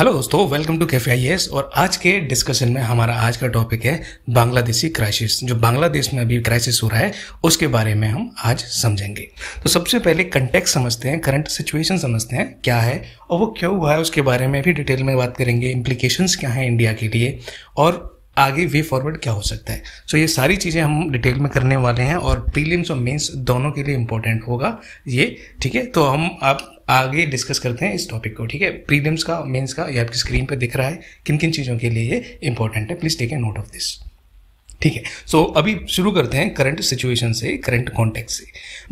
hello दोस्तों welcome to cafe I और आज के डिस्कशन में हमारा आज का टॉपिक है बांग्लादेशी क्राइसिस जो बांग्लादेश में अभी क्राइसिस हो रहा है उसके बारे में हम आज समझेंगे तो सबसे पहले कंटेक्ट समझते हैं करंट सिचुएशन समझते हैं क्या है और वो क्यों हुआ है उसके बारे में भी डिटेल में बात करेंगे इम्प्लीकेशंस क्या हैं इंडिया के लिए और आगे वे फॉरवर्ड क्या हो सकता है सो so, ये सारी चीज़ें हम डिटेल में करने वाले हैं और प्रीलिम्स और मेंस दोनों के लिए इंपॉर्टेंट होगा ये ठीक है तो हम आप आगे डिस्कस करते हैं इस टॉपिक को ठीक है प्रीलिम्स का मेंस का ये आपकी स्क्रीन पर दिख रहा है किन किन चीज़ों के लिए ये इंपॉर्टेंट है please take a note of this ठीक है सो so, अभी शुरू करते हैं करंट सिचुएशन से करंट कॉन्टेक्ट से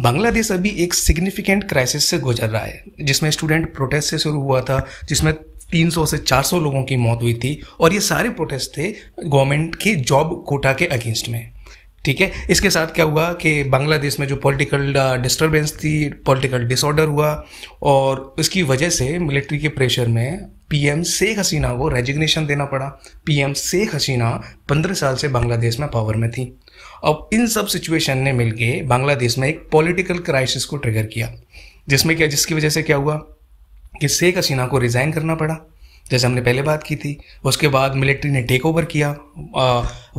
बांग्लादेश अभी एक सिग्निफिकेंट क्राइसिस से गुजर रहा है जिसमें स्टूडेंट प्रोटेस्ट से शुरू हुआ था जिसमें 300 से 400 लोगों की मौत हुई थी और ये सारे प्रोटेस्ट थे गवर्नमेंट के जॉब कोटा के अगेंस्ट में ठीक है इसके साथ क्या हुआ कि बांग्लादेश में जो पॉलिटिकल डिस्टरबेंस uh, थी पॉलिटिकल डिसऑर्डर हुआ और इसकी वजह से मिलिट्री के प्रेशर में पीएम शेख हसीना को रेजिग्नेशन देना पड़ा पीएम शेख हसीना पंद्रह साल से बांग्लादेश में पावर में थी अब इन सब सिचुएशन ने मिलके बांग्लादेश में एक पॉलिटिकल क्राइसिस को ट्रिगर किया जिसमें क्या जिसकी वजह से क्या हुआ कि शेख हसीना को रिज़ाइन करना पड़ा जैसे हमने पहले बात की थी उसके बाद मिलिट्री ने टेक ओवर किया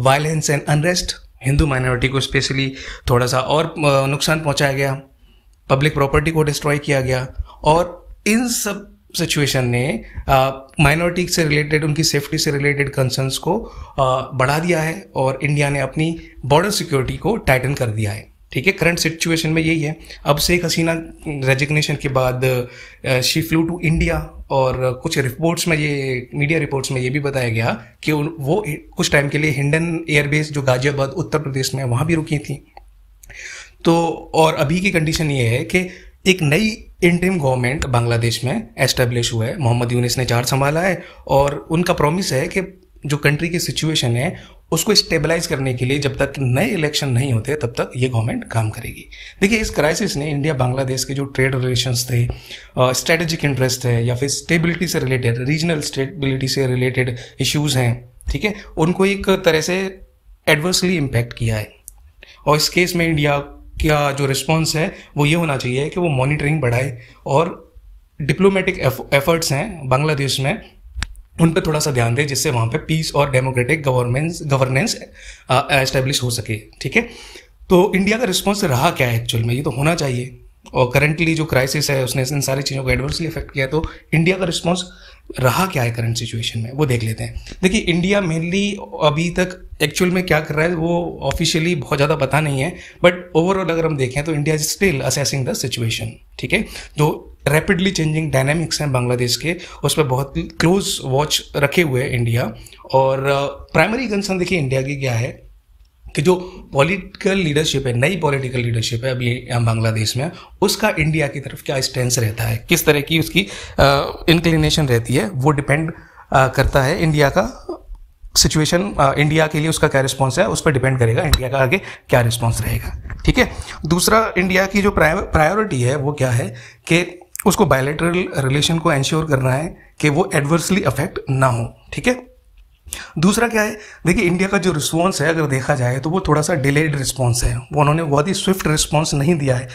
violence and unrest Hindu minority को स्पेशली थोड़ा सा और नुकसान पहुंचाया गया पब्लिक प्रॉपर्टी को डिस्ट्रॉय किया गया और इन सब सिचुएशन ने माइनॉरिटी से रिलेटेड उनकी सेफ्टी से रिलेटेड कंसर्न्स को आ, बढ़ा दिया है और इंडिया ने अपनी बॉर्डर सिक्योरिटी को टाइटन कर दिया है ठीक है करंट सिचुएशन में यही है अब शेख हसीना रेजिग्नेशन के बाद शी फ्लू टू इंडिया और कुछ रिपोर्ट्स में ये मीडिया रिपोर्ट्स में ये भी बताया गया कि वो कुछ टाइम के लिए हिंडन एयरबेस जो गाजियाबाद उत्तर प्रदेश में वहाँ भी रुकी थी तो और अभी की कंडीशन ये है कि एक नई इंटरिम गवर्नमेंट बांग्लादेश में एस्टेब्लिश हुआ है मोहम्मद यूनिस ने चार्ज संभाला है और उनका प्रॉमिस है कि जो कंट्री की सिचुएशन है उसको स्टेबलाइज करने के लिए जब तक नए इलेक्शन नहीं होते तब तक ये गवर्नमेंट काम करेगी देखिए इस क्राइसिस ने इंडिया बांग्लादेश के जो ट्रेड रिलेशंस थे स्ट्रेटेजिक इंटरेस्ट है या फिर स्टेबिलिटी से रिलेटेड रीजनल स्टेबिलिटी से रिलेटेड इश्यूज हैं ठीक है उनको एक तरह से एडवर्सली इम्पैक्ट किया है और इस केस में इंडिया का जो रिस्पॉन्स है वो ये होना चाहिए कि वो मॉनिटरिंग बढ़ाए और डिप्लोमेटिक एफर्ट्स हैं बांग्लादेश में उन पर थोड़ा सा ध्यान दें जिससे वहाँ पे पीस और डेमोक्रेटिक गवर्नमेंस गवर्नेंस एस्टेब्लिश हो सके ठीक है तो इंडिया का रिस्पॉन्स रहा क्या है एक्चुअल में ये तो होना चाहिए और करंटली जो क्राइसिस है उसने इन सारी चीज़ों को एडवर्सली इफेक्ट किया तो इंडिया का रिस्पॉन्स रहा क्या है करंट सिचुएशन में वो देख लेते हैं देखिए इंडिया मेनली अभी तक एक्चुअल में क्या कर रहा है वो ऑफिशियली बहुत ज़्यादा पता नहीं है बट ओवरऑल अगर हम देखें तो India is still assessing the situation ठीक है जो रैपिडली चेंजिंग डायनेमिक्स हैं बांग्लादेश के उस पर बहुत क्लोज वॉच रखे हुए हैं इंडिया और प्राइमरी uh, कंसर्न देखिए इंडिया की क्या है कि जो पॉलिटिकल लीडरशिप है नई पॉलिटिकल लीडरशिप है अभी बांग्लादेश में उसका इंडिया की तरफ क्या स्टेंस रहता है किस तरह की उसकी इंक्लिनेशन रहती है वो डिपेंड करता है इंडिया का सिचुएशन इंडिया के लिए उसका क्या रिस्पॉन्स है उस पर डिपेंड करेगा इंडिया का आगे क्या रिस्पॉन्स रहेगा ठीक है दूसरा इंडिया की जो प्रायोरिटी है वो क्या है कि उसको बायोलेटरल रिलेशन को एंश्योर करना है कि वो एडवर्सली अफेक्ट ना हो ठीक है दूसरा क्या है देखिए इंडिया का जो रिस्पॉन्स है अगर देखा जाए तो वो थोड़ा सा डिलेड रिस्पॉन्स है वो उन्होंने बहुत ही स्विफ्ट रिस्पॉन्स नहीं दिया है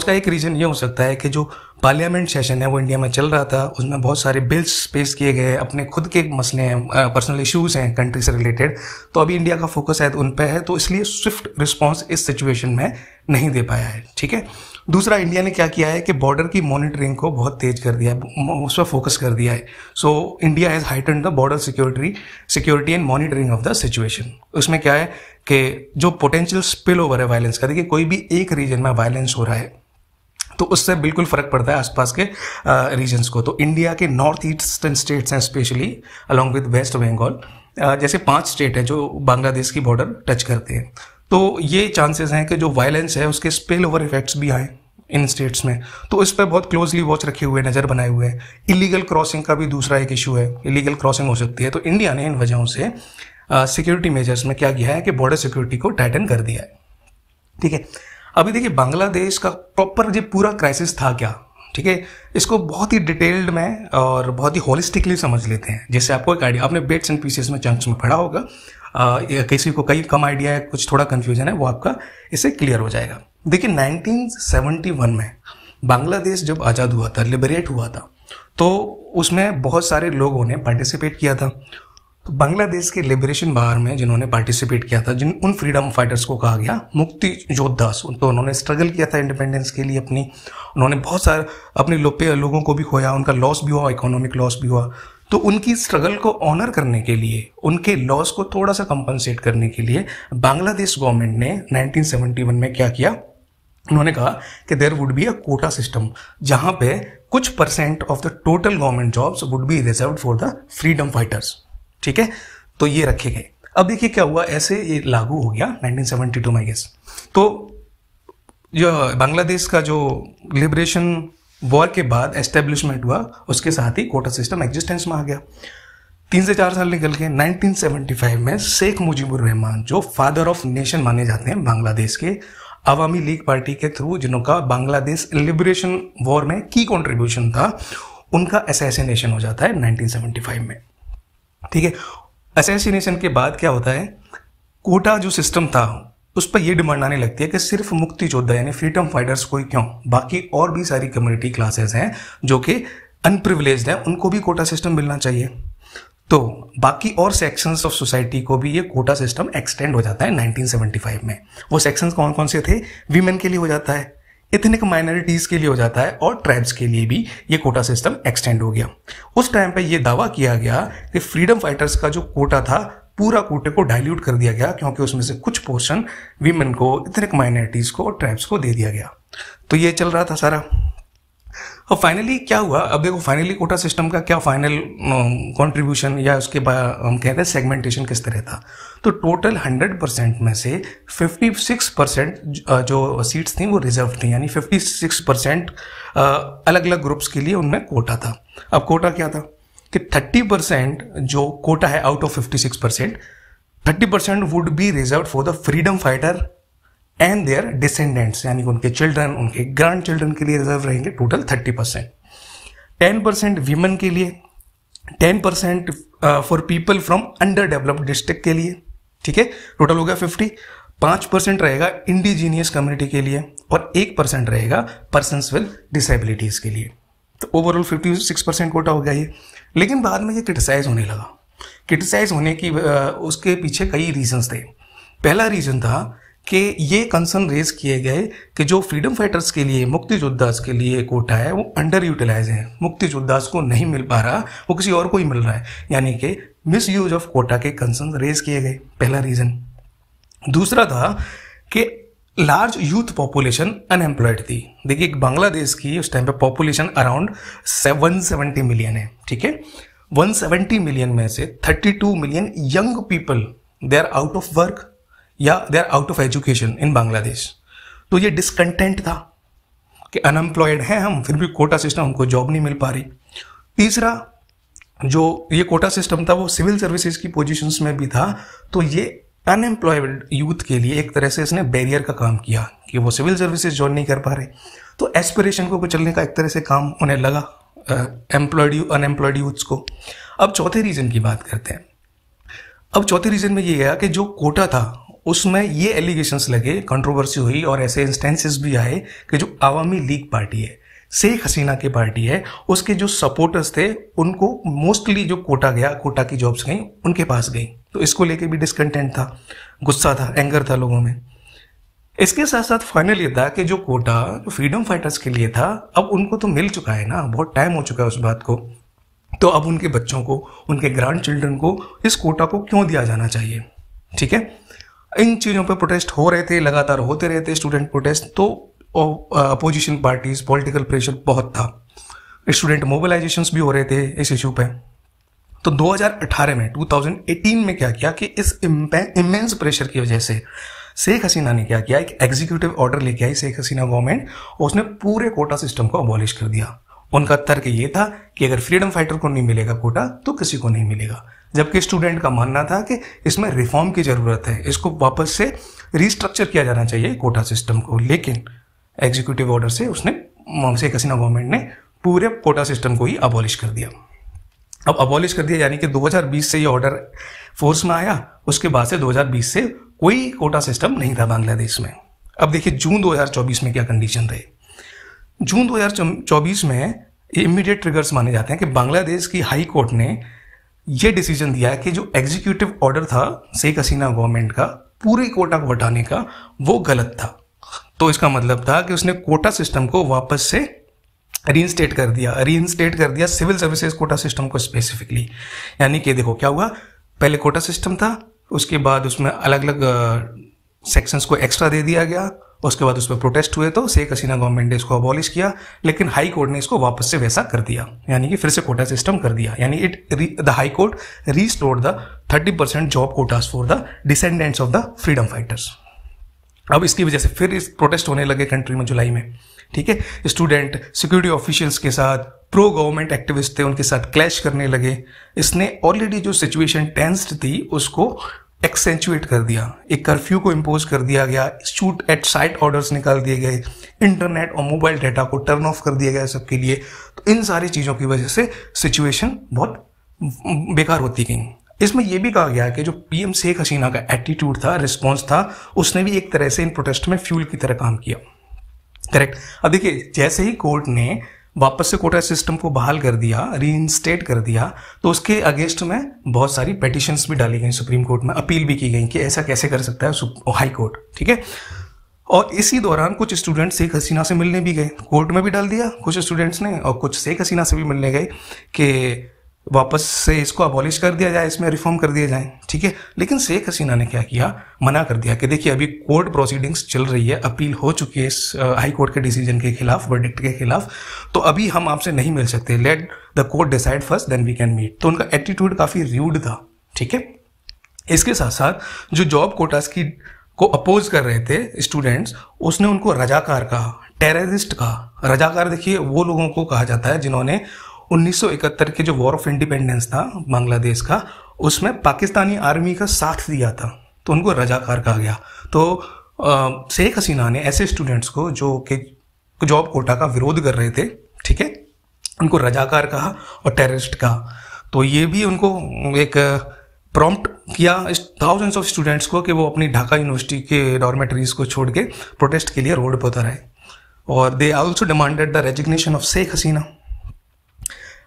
उसका एक रीज़न ये हो सकता है कि जो पार्लियामेंट सेशन है वो इंडिया में चल रहा था उसमें बहुत सारे बिल्स पेश किए गए अपने खुद के मसले हैं पर्सनल इश्यूज़ हैं कंट्री से रिलेटेड तो अभी इंडिया का फोकस शायद उन पर है तो इसलिए स्विफ्ट रिस्पॉन्स इस सिचुएशन में नहीं दे पाया है ठीक है दूसरा इंडिया ने क्या किया है कि बॉर्डर की मॉनिटरिंग को बहुत तेज कर दिया है उस पर फोकस कर दिया है so India has heightened the border security security and monitoring of the situation उसमें क्या है कि जो पोटेंशियल स्पिल ओवर है वायलेंस का देखिए कोई भी एक रीजन में वायलेंस हो रहा है तो उससे बिल्कुल फ़र्क पड़ता है आसपास के रीजन्स को तो इंडिया के नॉर्थ ईस्टर्न स्टेट्स हैं specially along with west Bengal जैसे पांच स्टेट हैं जो बांग्लादेश की बॉर्डर टच करते हैं तो ये चांसेस हैं कि जो वायलेंस है उसके स्पिल ओवर इफेक्ट्स भी आए इन स्टेट्स में तो इस पर बहुत क्लोजली वॉच रखे हुए नज़र बनाए हुए हैं इलीगल क्रॉसिंग का भी दूसरा एक इशू है इलीगल क्रॉसिंग हो सकती है तो इंडिया ने इन वजहों से सिक्योरिटी मेजर्स में क्या किया है कि बॉर्डर सिक्योरिटी को टाइटन कर दिया है ठीक है अभी देखिए बांग्लादेश का प्रॉपर जो पूरा क्राइसिस था क्या ठीक है इसको बहुत ही डिटेल्ड में और बहुत ही होलिस्टिकली समझ लेते हैं जैसे आपको एक आइडिया आपने बेट्स एंड पीसेस में चंक्स में पढ़ा होगा किसी को कई कम आइडिया है कुछ थोड़ा कन्फ्यूजन है वो आपका इससे क्लियर हो जाएगा देखिए 1971 में बांग्लादेश जब आज़ाद हुआ था लिबरेट हुआ था तो उसमें बहुत सारे लोगों ने पार्टिसिपेट किया था तो बांग्लादेश के लिबरेशन बाहर में जिन्होंने पार्टिसिपेट किया था जिन उन फ्रीडम फाइटर्स को कहा गया मुक्ति योद्धास तो उन्होंने स्ट्रगल किया था इंडिपेंडेंस के लिए अपनी उन्होंने बहुत सारे अपने लोपे लोगों को भी खोया उनका लॉस भी हुआ इकोनॉमिक लॉस भी हुआ तो उनकी स्ट्रगल को ऑनर करने के लिए उनके लॉस को थोड़ा सा कंपनसेट करने के लिए बांग्लादेश गवर्नमेंट ने 1971 में क्या किया उन्होंने कहा कि there would be a quota system जहां पे कुछ percent of the total government jobs would be reserve for the freedom fighters ठीक है तो ये रखे गए अब देखिए क्या हुआ ऐसे ये लागू हो गया 1972 में गेस तो जो बांग्लादेश का जो लिबरेशन वॉर के बाद एस्टेब्लिशमेंट हुआ उसके साथ ही कोटा सिस्टम एग्जिस्टेंस में आ गया तीन से चार साल निकल के 1975 में शेख मुजीबुर रहमान जो फादर ऑफ नेशन माने जाते हैं बांग्लादेश के अवामी लीग पार्टी के थ्रू जिनका बांग्लादेश लिबरेशन वॉर में की कॉन्ट्रीब्यूशन था उनका असैसिनेशन हो जाता है 1975 में ठीक है असैसिनेशन के बाद क्या होता है कोटा जो सिस्टम था उस पर यह डिमांड आने लगती है कि सिर्फ मुक्ति योद्धा यानी फ्रीडम फाइटर्स को ही क्यों बाकी और भी सारी कम्युनिटी क्लासेस हैं जो कि अनप्रिविलेज हैं उनको भी कोटा सिस्टम मिलना चाहिए तो बाकी और सेक्शंस ऑफ सोसाइटी को भी ये कोटा सिस्टम एक्सटेंड हो जाता है 1975 में वो सेक्शंस कौन कौन से थे वीमेन के लिए हो जाता है इथनिक माइनॉरिटीज़ के लिए हो जाता है और ट्राइब्स के लिए भी ये कोटा सिस्टम एक्सटेंड हो गया उस टाइम पे ये दावा किया गया कि फ्रीडम फाइटर्स का जो कोटा था पूरा कोटे को डाइल्यूट कर दिया गया क्योंकि उसमें से कुछ पोर्शन वीमेन को इथनिक माइनॉरिटीज़ को और ट्राइब्स को दे दिया गया तो ये चल रहा था सारा और हाँ, फाइनली क्या हुआ अब देखो फाइनली कोटा सिस्टम का क्या फाइनल कंट्रीब्यूशन या उसके बाद हम कहते हैं सेगमेंटेशन किस तरह था तो टोटल 100 परसेंट में से 56 परसेंट जो सीट्स थी वो रिजर्व थी यानी 56 परसेंट अलग अलग ग्रुप्स के लिए उनमें कोटा था अब कोटा क्या था कि 30 परसेंट जो कोटा है out of six percent thirty percent would be reserve for the freedom fighter and their descendants यानी उनके चिल्ड्रन उनके ग्रैंड चिल्ड्रन के लिए रिजर्व रहेंगे total thirty percent ten percent women के लिए ten percent for people from underdeveloped district के लिए ठीक है टोटल हो गया फिफ्टी पांच परसेंट रहेगा इंडिजीनियस कम्युनिटी के लिए और एक परसेंट रहेगा पर्सन विद डिसेबिलिटीज के लिए तो overall fifty six percent quota हो गया ये लेकिन बाद में ये क्रिटिसाइज होने लगा क्रिटिसाइज होने की uh, उसके पीछे कई रीजंस थे पहला रीजन था कि ये कंसर्न रेज किए गए कि जो फ्रीडम फाइटर्स के लिए मुक्ति योद्धास के लिए कोटा है वो अंडर यूटिलाइज है मुक्ति योद्धास को नहीं मिल पा रहा वो किसी और को ही मिल रहा है यानी कि मिस यूज ऑफ कोटा के कंसर्न रेज किए गए पहला रीज़न दूसरा था कि लार्ज यूथ पॉपुलेशन अनएम्प्लॉयड थी देखिए बांग्लादेश की उस टाइम पे population around one seventy million है ठीक है 170 मिलियन में से 32 million young people they are out of work या they are out of education in Bangladesh तो ये डिसकंटेंट था कि अनएम्प्लॉयड हैं हम फिर भी कोटा सिस्टम हमको जॉब नहीं मिल पा रही तीसरा जो ये कोटा सिस्टम था वो सिविल सर्विसेज की पोजीशंस में भी था तो ये अनएम्प्लॉयड यूथ के लिए एक तरह से इसने बैरियर का काम किया कि वो सिविल सर्विसेज ज्वाइन नहीं कर पा रहे तो एस्पिरेशन को चलने का एक तरह से काम उन्हें लगा एम्प्लॉयड अनएम्प्लॉयड यूथ्स को अब चौथे रीज़न की बात करते हैं अब चौथे रीज़न में ये गया कि जो कोटा था उसमें ये एलिगेशंस लगे कंट्रोवर्सी हुई और ऐसे इंस्टेंसेस भी आए कि जो आवामी लीग पार्टी है शेख हसीना की पार्टी है उसके जो सपोर्टर्स थे उनको मोस्टली जो कोटा गया कोटा की जॉब्स गई उनके पास गई तो इसको लेके भी डिसकंटेंट था गुस्सा था एंगर था लोगों में इसके साथ साथ फाइनल ये था कि जो कोटा जो फ्रीडम फाइटर्स के लिए था अब उनको तो मिल चुका है ना बहुत टाइम हो चुका है उस बात को तो अब उनके बच्चों को उनके ग्रैंड चिल्ड्रन को इस कोटा को क्यों दिया जाना चाहिए ठीक है इन चीज़ों पर प्रोटेस्ट हो रहे थे लगातार होते रहे थे स्टूडेंट प्रोटेस्ट तो अपोजिशन पार्टीज पॉलिटिकल प्रेशर बहुत था स्टूडेंट मोबिलाइजेशन भी हो रहे थे इस इशू पे तो 2018 में 2018 में क्या किया कि इस इमेंस प्रेशर की वजह से शेख हसीना ने क्या किया एक एग्जीक्यूटिव ऑर्डर लेके आई शेख हसीना गवर्नमेंट और उसने पूरे कोटा सिस्टम को अबॉलिश कर दिया उनका तर्क ये था कि अगर फ्रीडम फाइटर को नहीं मिलेगा कोटा तो किसी को नहीं मिलेगा जबकि स्टूडेंट का मानना था कि इसमें रिफॉर्म की ज़रूरत है इसको वापस से रिस्ट्रक्चर किया जाना चाहिए कोटा सिस्टम को लेकिन एग्जीक्यूटिव ऑर्डर से उसने शेख हसीना गवर्नमेंट ने पूरे कोटा सिस्टम को ही अबॉलिश कर दिया अब अबॉलिश कर दिया यानी कि 2020 से ये ऑर्डर फोर्स में आया उसके बाद से 2020 से कोई कोटा सिस्टम नहीं था बांग्लादेश में अब देखिए जून 2024 में क्या कंडीशन रही जून 2024 में इमीडिएट ट्रिगर्स माने जाते हैं कि बांग्लादेश की हाई कोर्ट ने ये डिसीजन दिया है कि जो एग्जीक्यूटिव ऑर्डर था शेख हसीना गवर्नमेंट का पूरे कोटा को हटाने का वो गलत था तो इसका मतलब था कि उसने कोटा सिस्टम को वापस से रीइंस्टेट कर दिया रीइंस्टेट कर दिया सिविल सर्विसेज कोटा सिस्टम को स्पेसिफिकली यानी कि देखो क्या हुआ पहले कोटा सिस्टम था उसके बाद उसमें अलग अलग सेक्शंस को एक्स्ट्रा दे दिया गया उसके बाद उसमें प्रोटेस्ट हुए तो शेख हसीना गवर्नमेंट ने इसको अबॉलिश किया लेकिन हाई कोर्ट ने इसको वापस से वैसा कर दिया यानी कि फिर से कोटा सिस्टम कर दिया यानी it the high court restore the thirty percent job quotas for the descendants of the freedom fighters अब इसकी वजह से फिर इस प्रोटेस्ट होने लगे कंट्री में जुलाई में ठीक है स्टूडेंट सिक्योरिटी ऑफिशियल्स के साथ प्रो गवर्नमेंट एक्टिविस्ट थे उनके साथ क्लैश करने लगे इसने ऑलरेडी जो सिचुएशन टेंस्ड थी उसको एक्सेंचुएट कर दिया एक कर्फ्यू को इम्पोज कर दिया गया शूट एट साइट ऑर्डर्स निकाल दिए गए इंटरनेट और मोबाइल डाटा को टर्न ऑफ कर दिया गया सबके लिए तो इन सारी चीज़ों की वजह से सिचुएशन बहुत बेकार होती गई इसमें यह भी कहा गया कि जो पीएम शेख हसीना का एटीट्यूड था रिस्पॉन्स था उसने भी एक तरह से इन प्रोटेस्ट में फ्यूल की तरह काम किया करेक्ट अब देखिए जैसे ही कोर्ट ने वापस से कोटा सिस्टम को बहाल कर दिया री इंस्टेट कर दिया तो उसके अगेंस्ट में बहुत सारी पटिशन्स भी डाली गई सुप्रीम कोर्ट में अपील भी की गई कि ऐसा कैसे कर सकता है हाई कोर्ट ठीक है और इसी दौरान कुछ स्टूडेंट्स शेख हसीना से मिलने भी गए कोर्ट में भी डाल दिया कुछ स्टूडेंट्स ने और कुछ शेख हसीना से भी मिलने गए कि वापस से इसको अबॉलिश कर दिया जाए इसमें रिफॉर्म कर दिया जाए ठीक है लेकिन शेख हसीना ने क्या किया मना कर दिया कि देखिए अभी कोर्ट प्रोसीडिंग्स चल रही है अपील हो चुकी है इस हाई कोर्ट के डिसीजन के खिलाफ वर्डिक्ट के खिलाफ तो अभी हम आपसे नहीं मिल सकते let the court decide first then we can meet तो उनका एटीट्यूड काफ़ी र्यूड था ठीक है इसके साथ साथ जो जॉब कोटास की को अपोज कर रहे थे स्टूडेंट्स उसने उनको रजाकार कहा टेररिस्ट कहा रजाकार देखिए वो लोगों को कहा जाता है जिन्होंने 1971 के जो वॉर ऑफ इंडिपेंडेंस था बांग्लादेश का उसमें पाकिस्तानी आर्मी का साथ दिया था तो उनको रजाकार कहा गया तो शेख हसीना ने ऐसे स्टूडेंट्स को जो कि जॉब कोटा का विरोध कर रहे थे ठीक है उनको रजाकार कहा और टेररिस्ट कहा तो ये भी उनको एक प्रॉम्प्ट किया थाउजेंड्स ऑफ स्टूडेंट्स को कि वो अपनी ढाका यूनिवर्सिटी के डॉर्मेटरीज को छोड़ के प्रोटेस्ट के लिए रोड पर उतर आए और they also demanded the resignation of Sheikh Hasina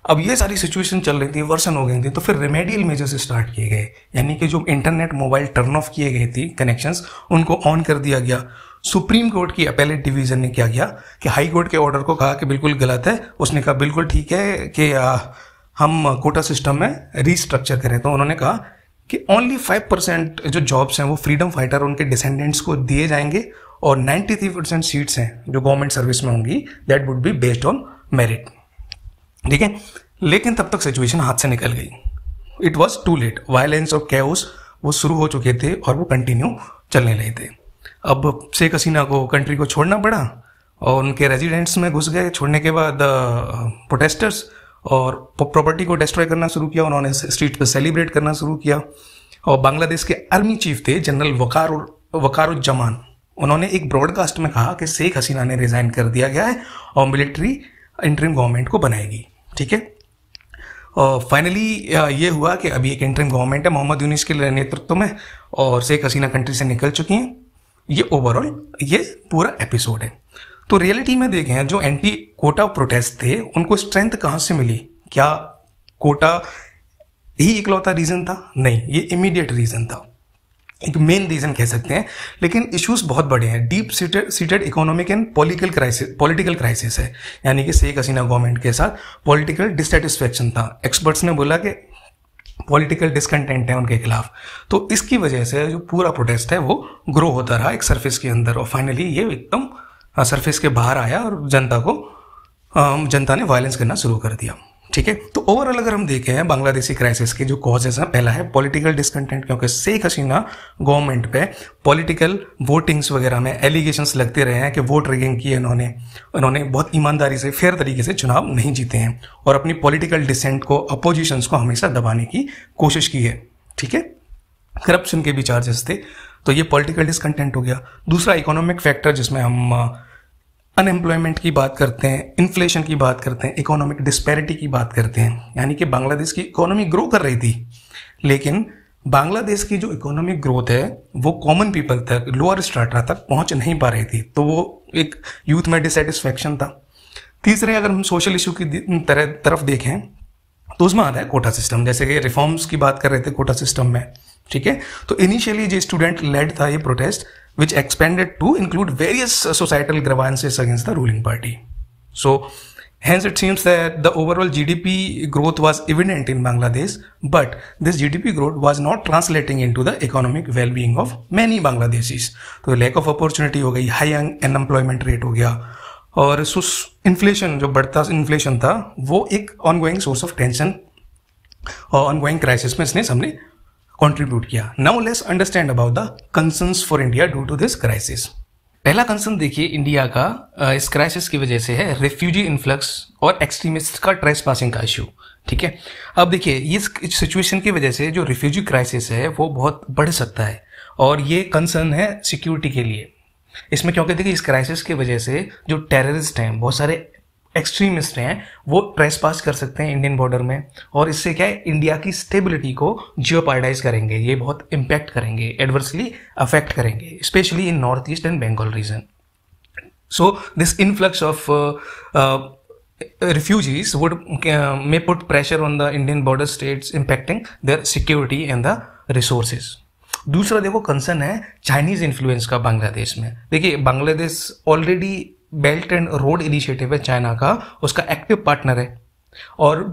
अब ये सारी सिचुएशन चल रही थी वर्सन हो गई थी तो फिर रेमेडियल मेजर्स स्टार्ट किए गए यानी कि जो इंटरनेट मोबाइल टर्न ऑफ किए गए थे कनेक्शंस उनको ऑन कर दिया गया सुप्रीम कोर्ट की अपेलेट डिवीजन ने क्या किया कि हाई कोर्ट के ऑर्डर को कहा कि बिल्कुल गलत है उसने कहा बिल्कुल ठीक है कि आ, हम कोटा सिस्टम में रीस्ट्रक्चर करें तो उन्होंने कहा कि ओनली फाइव परसेंट जो जॉब्स हैं वो फ्रीडम फाइटर उनके डिसेंडेंट्स को दिए जाएंगे और नाइन्टी थ्री परसेंट सीट्स हैं जो गवर्नमेंट सर्विस में होंगी that would be based on merit ठीक है लेकिन तब तक सिचुएशन हाथ से निकल गई it was too late violence और कैओस वो शुरू हो चुके थे और वो कंटिन्यू चलने लगे थे अब शेख हसीना को कंट्री को छोड़ना पड़ा और उनके रेजिडेंट्स में घुस गए छोड़ने के बाद प्रोटेस्टर्स uh, और प्रॉपर्टी को डिस्ट्रॉय करना शुरू किया उन्होंने स्ट्रीट पर सेलिब्रेट करना शुरू किया और बांग्लादेश के आर्मी चीफ थे जनरल वकार वकारुज्जमान उन्होंने एक ब्रॉडकास्ट में कहा कि शेख हसीना ने रिज़ाइन कर दिया गया है और मिलिट्री इंटरिम गवर्नमेंट को बनाएगी ठीक है और फाइनली ये हुआ कि अभी एक इंटरिम गवर्नमेंट है मोहम्मद यूनिस के नेतृत्व में और शेख हसीना कंट्री से निकल चुकी हैं ये ओवरऑल ये पूरा एपिसोड है तो रियलिटी में देखें जो एंटी कोटा प्रोटेस्ट थे उनको स्ट्रेंथ कहाँ से मिली क्या कोटा ही इकलौता रीज़न था नहीं ये इमीडिएट रीज़न था एक मेन रीजन कह सकते हैं लेकिन इश्यूज बहुत बड़े हैं deep seated economic and political crisis political crisis है यानी कि शेख हसीना गवर्नमेंट के साथ पॉलिटिकल डिससेटिस्फेक्शन था एक्सपर्ट्स ने बोला कि पॉलिटिकल डिसकंटेंट है उनके खिलाफ तो इसकी वजह से जो पूरा प्रोटेस्ट है वो ग्रो होता रहा एक सरफेस के अंदर और फाइनली ये एकदम सरफेस के बाहर आया और जनता को जनता ने वायलेंस करना शुरू कर दिया ठीक है तो ओवरऑल अगर हम देखें बांग्लादेशी क्राइसिस के जो कॉजेज हैं पहला है पॉलिटिकल डिसकंटेंट क्योंकि शेख हसीना गवर्नमेंट पे पॉलिटिकल वोटिंग्स वगैरह में एलिगेशंस लगते रहे हैं कि वोट रिगिंग की इन्होंने उन्होंने बहुत ईमानदारी से फेयर तरीके से चुनाव नहीं जीते हैं और अपनी पॉलिटिकल डिसेंट को अपोजिशन को हमेशा दबाने की कोशिश की है ठीक है करप्शन के भी चार्जेस थे तो ये पॉलिटिकल डिसकंटेंट हो गया दूसरा इकोनॉमिक फैक्टर जिसमें हम अनएम्प्लॉयमेंट की बात करते हैं इन्फ्लेशन की बात करते हैं इकोनॉमिक डिस्पैरिटी की बात करते हैं यानी कि बांग्लादेश की इकोनॉमी ग्रो कर रही थी लेकिन बांग्लादेश की जो इकोनॉमिक ग्रोथ है वो कॉमन पीपल तक लोअर स्ट्राटा तक पहुंच नहीं पा रही थी तो वो एक यूथ में डिससेटिस्फैक्शन था तीसरे अगर हम सोशल इशू की तरह तरफ देखें तो उसमें आता है कोटा सिस्टम जैसे कि रिफॉर्म्स की बात कर रहे थे कोटा सिस्टम में ठीक है तो इनिशियली जो स्टूडेंट लेड था ये protest which expanded to include various societal grievances against the ruling party so hence it seems that the overall G D P growth was evident in Bangladesh but this G D P growth was not translating in to the economic wellbeing of many Bangladeshis तो lack of opportunity हो गई high unemployment rate हो गया और inflation जो बढ़ता inflation था वो एक ऑनगोइंग सोर्स ऑफ टेंशन और ऑनगोइंग क्राइसिस में इसने सामने कॉन्ट्रीब्यूट किया now let's understand about the concerns for India due to this crisis पहला कंसर्न देखिए इंडिया का इस क्राइसिस की वजह से है रेफ्यूजी इन्फ्लक्स और एक्सट्रीमिस्ट का ट्रेस पासिंग का इश्यू ठीक है अब देखिए इस सिचुएशन की वजह से जो रिफ्यूजी क्राइसिस है वो बहुत बढ़ सकता है और ये कंसर्न है सिक्योरिटी के लिए इसमें क्योंकि देखिए इस क्राइसिस की वजह से जो टेररिस्ट हैं बहुत सारे एक्सट्रीमिस्ट हैं वो ट्रेस पास कर सकते हैं इंडियन बॉर्डर में और इससे क्या है इंडिया की स्टेबिलिटी को जियो करेंगे ये बहुत इम्पैक्ट करेंगे एडवर्सली अफेक्ट करेंगे specially in north east and Bengal region so this influx of refugees would may put pressure on the Indian border state impacting their security and the resources दूसरा देखो concern है Chinese influence का बांग्लादेश में देखिए Bangladesh already belt and road initiative है China का उसका active partner है और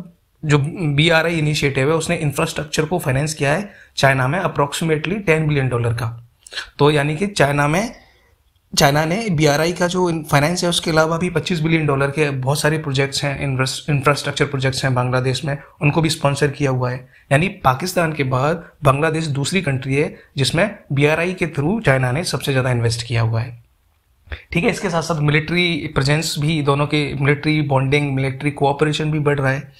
जो बी आर आई इनिशिएटिव है उसने इंफ्रास्ट्रक्चर को फाइनेंस किया है चाइना में अप्रोक्सीमेटली टेन बिलियन डॉलर का तो यानी कि चाइना में चाइना ने बी आर आई का जो फाइनेंस है उसके अलावा भी पच्चीस बिलियन डॉलर के बहुत सारे प्रोजेक्ट्स हैं इंफ्रास्ट्रक्चर प्रोजेक्ट्स हैं बांग्लादेश में उनको भी स्पॉन्सर किया हुआ है यानी पाकिस्तान के बाद बांग्लादेश दूसरी कंट्री है जिसमें बी आर आई के थ्रू चाइना ने सबसे ज़्यादा इन्वेस्ट किया हुआ है ठीक है इसके साथ साथ मिलिट्री प्रेजेंस भी दोनों के मिलिट्री बॉन्डिंग मिलिट्री कोऑपरेशन भी बढ़ रहा है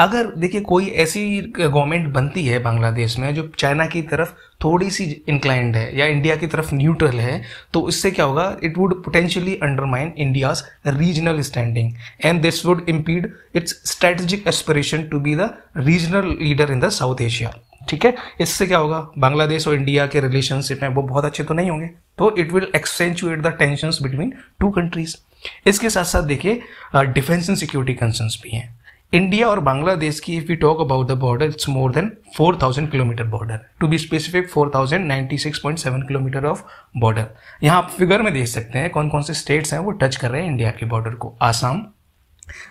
अगर देखिए कोई ऐसी गवर्नमेंट बनती है बांग्लादेश में जो चाइना की तरफ थोड़ी सी इंक्लाइंड है या इंडिया की तरफ न्यूट्रल है तो इससे क्या होगा it would potentially undermine India's regional standing and this would impede its strategic aspiration to be the regional leader in the South Asia ठीक है इससे क्या होगा बांग्लादेश और इंडिया के रिलेशनशिप हैं वो बहुत अच्छे तो नहीं होंगे तो it will accentuate the tension between two countries इसके साथ साथ देखिए डिफेंस एंड सिक्योरिटी कंसर्न भी हैं इंडिया और बांग्लादेश की if you talk about the border it's more than 4000 kilometre border to be specific 4096.7 kilometre of border यहाँ आप फिगर में देख सकते हैं कौन कौन से स्टेट्स हैं वो टच कर रहे हैं इंडिया के बॉर्डर को आसाम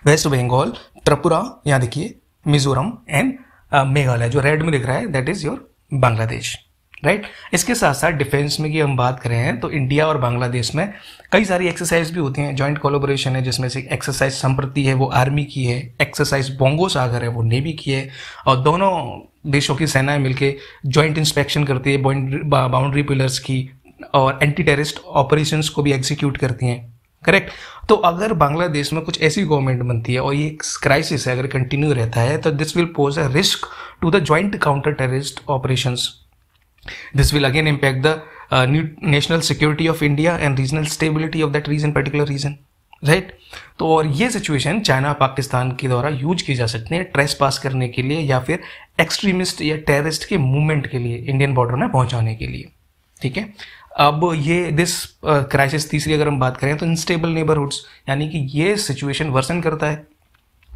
वेस्ट बंगाल त्रिपुरा यहाँ देखिए मिजोरम एंड मेघालय जो रेड में दिख रहा है that is your Bangladesh right इसके साथ साथ डिफेंस में की हम बात करें हैं तो इंडिया और बांग्लादेश में कई सारी एक्सरसाइज भी होती हैं जॉइंट कोलोबोरेशन है जिसमें से एक्सरसाइज संप्रति है वो आर्मी की है एक्सरसाइज बोंगो सागर है वो नेवी की है और दोनों देशों की सेनाएं मिलकर जॉइंट इंस्पेक्शन करती है बाउंड्री पिलर्स की और एंटी टेररिस्ट ऑपरेशंस को भी एग्जीक्यूट करती हैं करेक्ट तो अगर बांग्लादेश में कुछ ऐसी गवर्नमेंट बनती है और ये क्राइसिस है अगर कंटिन्यू रहता है तो this will pose a risk to the joint counter terrorist operation this will again impact the national security of India and regional stability of that region particular region right तो और ये situation China Pakistan के द्वारा use की जा सकती है trace पास करने के लिए या फिर एक्सट्रीमिस्ट या टेररिस्ट के मूवमेंट के लिए इंडियन बॉर्डर में पहुंचाने के लिए ठीक है अब ये दिस क्राइसिस uh, तीसरी अगर हम बात करें तो इनस्टेबल नेबरहुड्स यानी कि ये सिचुएशन वर्सन करता है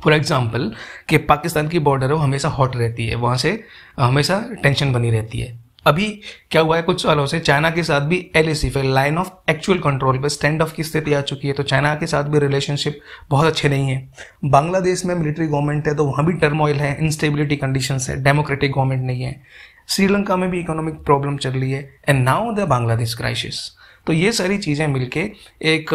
फॉर एग्जाम्पल कि पाकिस्तान की बॉर्डर है वो हमेशा हॉट रहती है वहाँ से uh, हमेशा टेंशन बनी रहती है अभी क्या हुआ है कुछ सालों से चाइना के साथ भी L A C line of actual control पर स्टैंड ऑफ की स्थिति आ चुकी है तो चाइना के साथ भी रिलेशनशिप बहुत अच्छे नहीं है बांग्लादेश में मिलिट्री गवर्नमेंट है तो वहाँ भी टर्मोइल है इंस्टेबिलिटी कंडीशन है डेमोक्रेटिक गवर्नमेंट नहीं है श्रीलंका में भी इकोनॉमिक प्रॉब्लम चल रही है and now the Bangladesh crisis तो ये सारी चीज़ें मिलके एक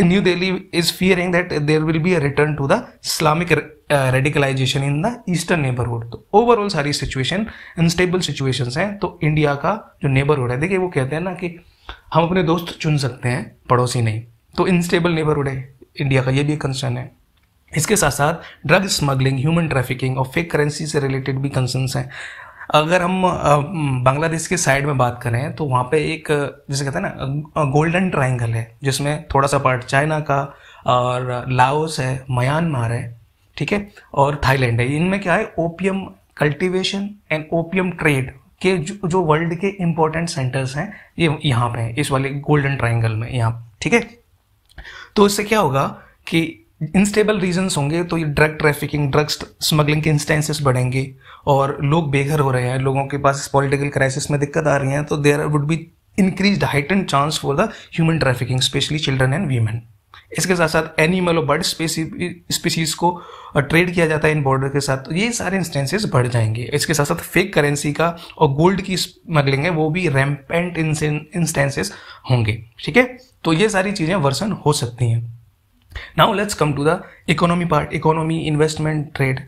new Delhi is fearing that there will be a return to the Islamic radicalisation in the eastern neighbourhood तो ओवरऑल सारी सिचुएशन अनस्टेबल सिचुएशंस हैं तो इंडिया का जो नेबरहुड है देखिए वो कहते हैं ना कि हम अपने दोस्त चुन सकते हैं पड़ोसी नहीं तो इनस्टेबल नेबरहुड है इंडिया का ये भी कंसर्न है इसके साथ साथ ड्रग स्मगलिंग ह्यूमन ट्रैफिकिंग और फेक करेंसी से रिलेटेड भी कंसर्न्स हैं अगर हम बांग्लादेश के साइड में बात करें तो वहाँ पे एक जैसे कहते हैं ना गोल्डन ट्राइंगल है जिसमें थोड़ा सा पार्ट चाइना का और लाओस है म्यांमार है ठीक है और थाईलैंड है इनमें क्या है opium cultivation and opium trade के जो वर्ल्ड के इम्पोर्टेंट सेंटर्स हैं ये यहाँ पे हैं इस वाले गोल्डन ट्राइंगल में यहाँ ठीक है तो इससे क्या होगा कि इंस्टेबल रीजंस होंगे तो ये ड्रग ट्रैफिकिंग ड्रग्स स्मगलिंग के इंस्टेंसेस बढ़ेंगे और लोग बेघर हो रहे हैं लोगों के पास पॉलिटिकल क्राइसिस में दिक्कत आ रही है तो there would be increase heightened chance for the human trafficking specially children and women इसके साथ साथ एनिमल और बर्ड स्पीसीज को ट्रेड किया जाता है इन बॉर्डर के साथ तो ये सारे इंस्टेंसेस बढ़ जाएंगे इसके साथ साथ फेक करेंसी का और गोल्ड की स्मगलिंग है वो भी रैम्पेंट इंस्टेंसेस होंगे ठीक है तो ये सारी चीज़ें वर्सन हो सकती हैं now let's come to the economy part economy investment trade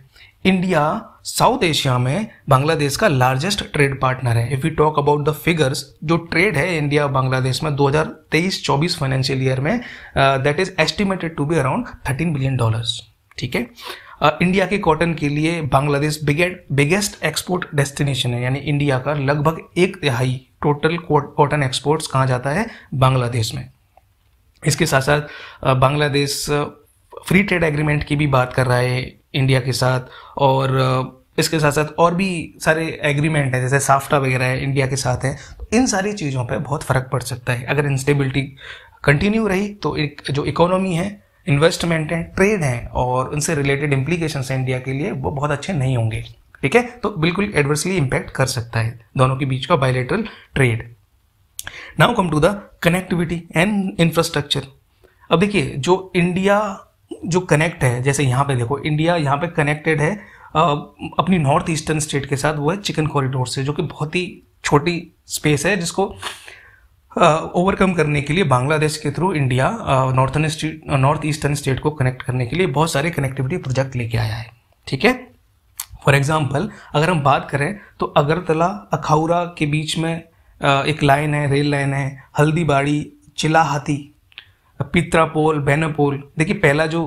India South Asia में बांग्लादेश का लार्जेस्ट ट्रेड पार्टनर है if you talk about the figures जो ट्रेड है इंडिया बांग्लादेश में 2023-24 फाइनेंशियल ईयर में that is estimated to be around 13 billion dollars ठीक है India uh, के कॉटन के लिए बांग्लादेश बिगेस्ट एक्सपोर्ट डेस्टिनेशन है यानी इंडिया का लगभग एक तिहाई टोटल कॉटन एक्सपोर्ट्स कहाँ जाता है बांग्लादेश में इसके साथ साथ बांग्लादेश फ्री ट्रेड एग्रीमेंट की भी बात कर रहा है इंडिया के साथ और इसके साथ साथ और भी सारे एग्रीमेंट हैं जैसे साफ्टा वगैरह है इंडिया के साथ है तो इन सारी चीज़ों पे बहुत फ़र्क पड़ सकता है अगर इंस्टेबिलिटी कंटिन्यू रही तो एक जो इकोनॉमी है इन्वेस्टमेंट हैं ट्रेड हैं और उनसे रिलेटेड इम्प्लीकेशन हैं इंडिया के लिए वो बहुत अच्छे नहीं होंगे ठीक है तो बिल्कुल एडवर्सली इम्पैक्ट कर सकता है दोनों के बीच का bilateral trade now come to the connectivity and infrastructure अब देखिए जो इंडिया जो कनेक्ट है जैसे यहाँ पे देखो इंडिया यहाँ पे कनेक्टेड है अपनी नॉर्थ ईस्टर्न स्टेट के साथ वो है चिकन कॉरिडोर से जो कि बहुत ही छोटी स्पेस है जिसको ओवरकम करने के लिए बांग्लादेश के through India northern north eastern state को कनेक्ट करने के लिए बहुत सारे कनेक्टिविटी प्रोजेक्ट लेके आया है ठीक है फॉर एग्जाम्पल अगर हम बात करें तो अगरतला अखाउरा के बीच में एक लाइन है रेल लाइन है हल्दीबाड़ी चिलाहाती पित्रापोल बेनपोल देखिए पहला जो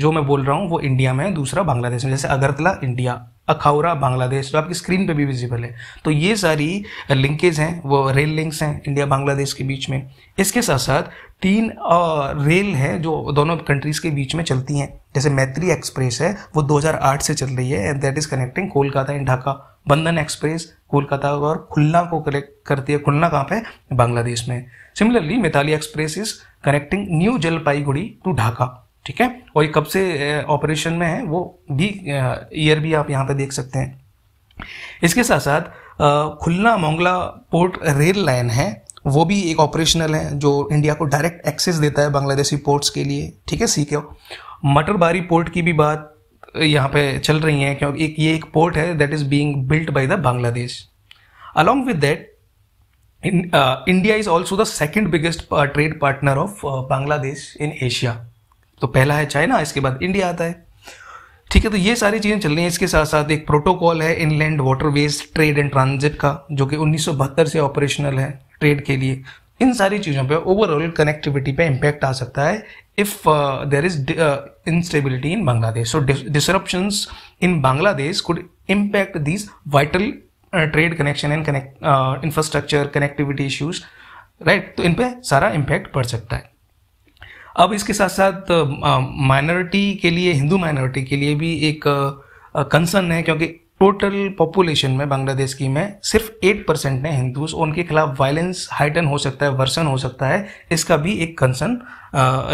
जो मैं बोल रहा हूँ वो इंडिया में है दूसरा बांग्लादेश में जैसे अगरतला इंडिया अखाउरा बांग्लादेश तो आपकी स्क्रीन पे भी विजिबल है तो ये सारी लिंकेज हैं वो रेल लिंक्स हैं इंडिया बांग्लादेश के बीच में इसके साथ साथ तीन रेल हैं जो दोनों कंट्रीज़ के बीच में चलती हैं जैसे मैत्री एक्सप्रेस है वो 2008 से चल रही है and that is connecting Kolkata and Dhaka Bandhan express Kolkata और खुलना को कनेक्ट करती है खुलना कहाँ पे बांग्लादेश में similarly Mitali express is connecting new Jalpaiguri to Dhaka ठीक है और ये कब से ऑपरेशन में है वो भी ईयर भी आप यहाँ पे देख सकते हैं इसके साथ साथ Khulna Mongla port rail line है वो भी एक ऑपरेशनल है जो इंडिया को डायरेक्ट एक्सेस देता है बांग्लादेशी पोर्ट्स के लिए ठीक है सीखे मटरबारी पोर्ट की भी बात यहाँ पे चल रही है क्योंकि एक ये एक पोर्ट है that is being built by the Bangladesh along with that India is also the second biggest trade partner of Bangladesh in Asia तो पहला है चाइना इसके बाद इंडिया आता है ठीक है तो ये सारी चीज़ें चल रही हैं इसके साथ साथ एक प्रोटोकॉल है inland waterways trade and transit का जो कि उन्नीस से ऑपरेशनल है ट्रेड के लिए इन सारी चीज़ों पे ओवरऑल कनेक्टिविटी पे इम्पैक्ट आ सकता है if there is instability in Bangladesh so disruption in Bangladesh could impact these vital trade connection and connect infrastructure connectivity issues right तो इन पे सारा इम्पैक्ट पड़ सकता है अब इसके साथ साथ माइनॉरिटी के लिए हिंदू माइनॉरिटी के लिए भी एक कंसर्न है क्योंकि टोटल पॉपुलेशन में बांग्लादेश की में सिर्फ एट परसेंट है हिंदूज उनके खिलाफ वायलेंस हाइटन हो सकता है वर्सन हो सकता है इसका भी एक कंसर्न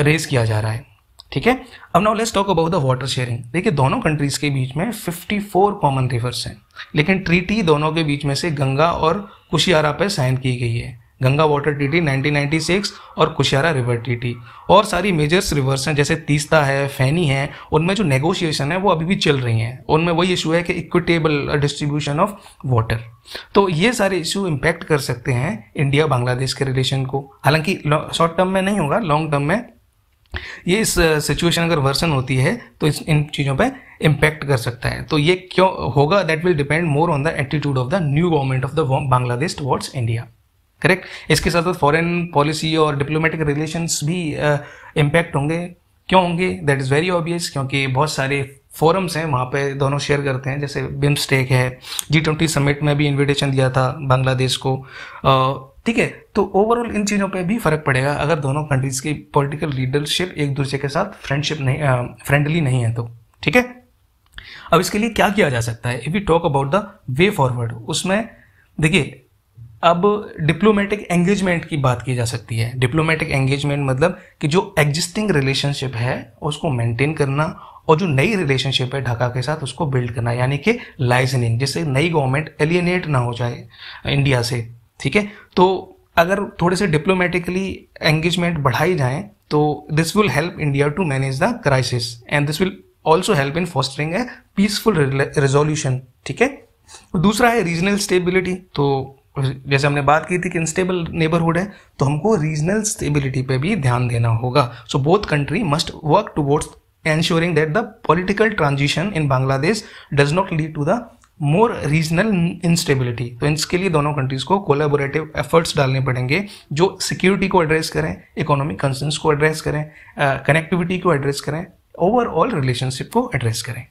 रेज किया जा रहा है ठीक है अब now let's talk about the water sharing देखिए दोनों कंट्रीज के बीच में 54 कॉमन रिवर्स हैं लेकिन ट्रीटी दोनों के बीच में से गंगा और कुशियारा पर साइन की गई है गंगा वाटर टीटी 1996 और कुशियारा रिवर टीटी और सारी मेजर्स रिवर्स हैं जैसे तीस्ता है फैनी है उनमें जो नेगोशिएशन है वो अभी भी चल रही हैं उनमें वही इशू है कि इक्विटेबल डिस्ट्रीब्यूशन ऑफ वाटर तो ये सारे इशू इम्पैक्ट कर सकते हैं इंडिया बांग्लादेश के रिलेशन को हालांकि शॉर्ट टर्म में नहीं होगा लॉन्ग टर्म में ये इस सिचुएशन अगर वर्सन होती है तो इस इन चीज़ों पे इम्पैक्ट कर सकता है तो ये क्यों होगा that will depend more on the attitude of the new government of the Bangladesh towards India correct इसके साथ साथ फॉरेन पॉलिसी और डिप्लोमेटिक रिलेशंस भी इम्पैक्ट uh, होंगे क्यों होंगे दैट इज़ वेरी ऑब्वियस क्योंकि बहुत सारे फोरम्स हैं वहाँ पे दोनों शेयर करते हैं जैसे बिम्स्टेक है जी ट्वेंटी समिट में भी इनविटेशन दिया था बांग्लादेश को uh, ठीक है तो ओवरऑल इन चीज़ों पे भी फर्क पड़ेगा अगर दोनों कंट्रीज की पॉलिटिकल लीडरशिप एक दूसरे के साथ फ्रेंडशिप नहीं फ्रेंडली uh, नहीं है तो ठीक है अब इसके लिए क्या किया जा सकता है if you talk about the way forward उसमें देखिए अब डिप्लोमेटिक एंगेजमेंट की बात की जा सकती है डिप्लोमेटिक एंगेजमेंट मतलब कि जो एग्जिस्टिंग रिलेशनशिप है उसको मेंटेन करना और जो नई रिलेशनशिप है ढाका के साथ उसको बिल्ड करना यानी कि लाइजनिंग जिससे नई गवर्नमेंट एलियनेट ना हो जाए इंडिया से ठीक है तो अगर थोड़े से डिप्लोमेटिकली एंगेजमेंट बढ़ाई जाए तो this will help India to manage the crisis and this will also help in fostering a peaceful resolution ठीक है दूसरा है रीजनल स्टेबिलिटी तो जैसे हमने बात की थी कि इंस्टेबल नेबरहुड है तो हमको रीजनल स्टेबिलिटी पे भी ध्यान देना होगा so both country must work towards ensuring that the political transition in Bangladesh does not lead to the more regional instability तो इसके लिए दोनों कंट्रीज को कोलेबोरेटिव एफर्ट्स डालने पड़ेंगे जो सिक्योरिटी को एड्रेस करें इकोनॉमिक कंसर्न को एड्रेस करें कनेक्टिविटी uh, को एड्रेस करें ओवरऑल रिलेशनशिप को एड्रेस करें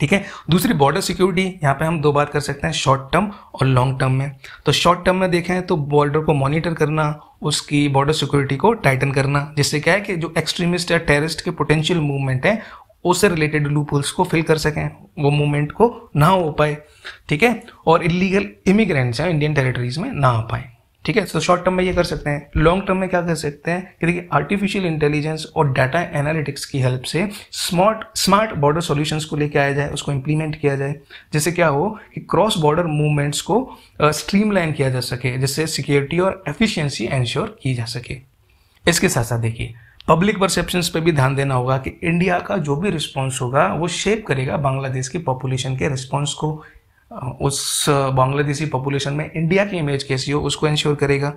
ठीक है दूसरी बॉर्डर सिक्योरिटी यहाँ पे हम दो बात कर सकते हैं शॉर्ट टर्म और लॉन्ग टर्म में तो शॉर्ट टर्म में देखें तो बॉर्डर को मॉनिटर करना उसकी बॉर्डर सिक्योरिटी को टाइटन करना जिससे क्या है कि जो एक्सट्रीमिस्ट या टेररिस्ट के पोटेंशियल मूवमेंट है उससे रिलेटेड लूप को फिल कर सकें वो मूवमेंट को ना हो पाए ठीक है और इलीगल इमिग्रेंट्स हैं इंडियन टेरिटरीज में ना आ पाए ठीक है सो शॉर्ट टर्म में ये कर सकते हैं लॉन्ग टर्म में क्या कर सकते हैं कि देखिए आर्टिफिशियल इंटेलिजेंस और डाटा एनालिटिक्स की हेल्प से स्मार्ट स्मार्ट बॉर्डर सॉल्यूशंस को लेके आया जाए उसको इंप्लीमेंट किया जाए जिससे क्या हो कि क्रॉस बॉर्डर मूवमेंट्स को स्ट्रीमलाइन uh, किया जा सके जिससे सिक्योरिटी और एफिशियंसी एंश्योर की जा सके इसके साथ साथ देखिए पब्लिक परसेप्शन पर भी ध्यान देना होगा कि इंडिया का जो भी रिस्पॉन्स होगा वो शेप करेगा बांग्लादेश की पॉपुलेशन के रिस्पॉन्स को उस बांग्लादेशी पॉपुलेशन में इंडिया की इमेज कैसी हो उसको इंश्योर करेगा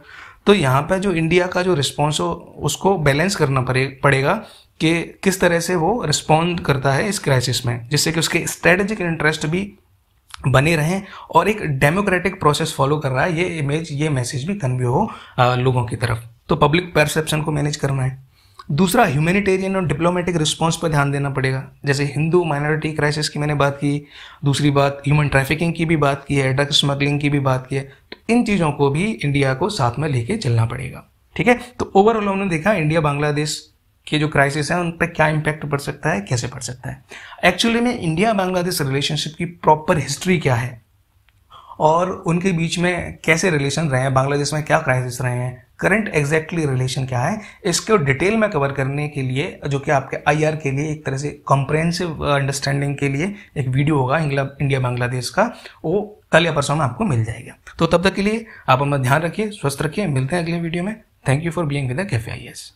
तो यहाँ पर जो इंडिया का जो रिस्पॉन्स हो उसको बैलेंस करना पड़ेगा कि किस तरह से वो रिस्पॉन्ड करता है इस क्राइसिस में जिससे कि उसके स्ट्रेटेजिक इंटरेस्ट भी बने रहें और एक डेमोक्रेटिक प्रोसेस फॉलो कर रहा है ये इमेज ये मैसेज भी कन्वे हो लोगों की तरफ तो पब्लिक परसेप्शन को मैनेज करना है दूसरा ह्यूमैनिटेरियन और डिप्लोमेटिक रिस्पॉन्स पर ध्यान देना पड़ेगा जैसे हिंदू माइनॉरिटी क्राइसिस की मैंने बात की दूसरी बात ह्यूमन ट्रैफिकिंग की भी बात की है ड्रग स्मगलिंग की भी बात की है तो इन चीज़ों को भी इंडिया को साथ में लेके चलना पड़ेगा ठीक है तो ओवरऑल हमने देखा इंडिया बांग्लादेश के जो क्राइसिस हैं उन पर क्या इम्पैक्ट पड़ सकता है कैसे पड़ सकता है एक्चुअली में इंडिया बांग्लादेश रिलेशनशिप की प्रॉपर हिस्ट्री क्या है और उनके बीच में कैसे रिलेशन रहे हैं बांग्लादेश में क्या क्राइसिस रहे हैं करंट एग्जैक्टली रिलेशन क्या है इसको डिटेल में कवर करने के लिए जो कि आपके आईआर के लिए एक तरह से कॉम्प्रेंसिव अंडरस्टैंडिंग uh, के लिए एक वीडियो होगा इंडिया बांग्लादेश का वो कल या परसों में आपको मिल जाएगा तो तब तक के लिए आप अपना ध्यान रखिए स्वस्थ रखिए मिलते हैं अगले वीडियो में thank you for being with F cafe I